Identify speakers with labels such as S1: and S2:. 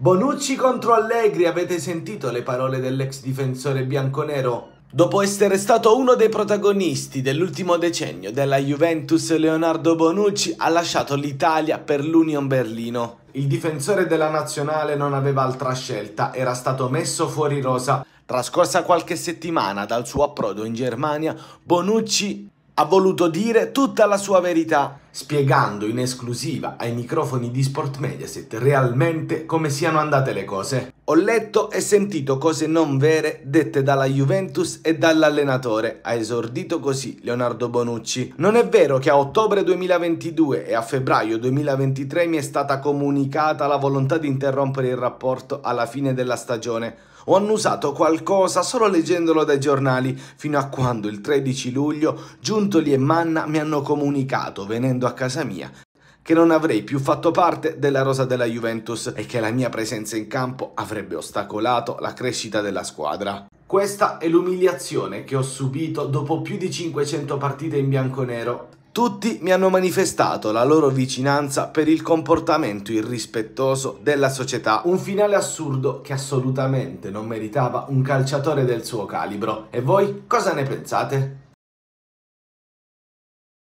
S1: Bonucci contro Allegri, avete sentito le parole dell'ex difensore bianconero? Dopo essere stato uno dei protagonisti dell'ultimo decennio della Juventus, Leonardo Bonucci ha lasciato l'Italia per l'Union Berlino. Il difensore della nazionale non aveva altra scelta, era stato messo fuori rosa. Trascorsa qualche settimana dal suo approdo in Germania, Bonucci ha voluto dire tutta la sua verità, spiegando in esclusiva ai microfoni di Sport Mediaset realmente come siano andate le cose. Ho letto e sentito cose non vere dette dalla Juventus e dall'allenatore. Ha esordito così Leonardo Bonucci. Non è vero che a ottobre 2022 e a febbraio 2023 mi è stata comunicata la volontà di interrompere il rapporto alla fine della stagione. Ho annusato qualcosa solo leggendolo dai giornali, fino a quando il 13 luglio Giuntoli e Manna mi hanno comunicato, venendo a casa mia, che non avrei più fatto parte della rosa della Juventus e che la mia presenza in campo avrebbe ostacolato la crescita della squadra. Questa è l'umiliazione che ho subito dopo più di 500 partite in bianconero tutti mi hanno manifestato la loro vicinanza per il comportamento irrispettoso della società, un finale assurdo che assolutamente non meritava un calciatore del suo calibro. E voi cosa ne pensate?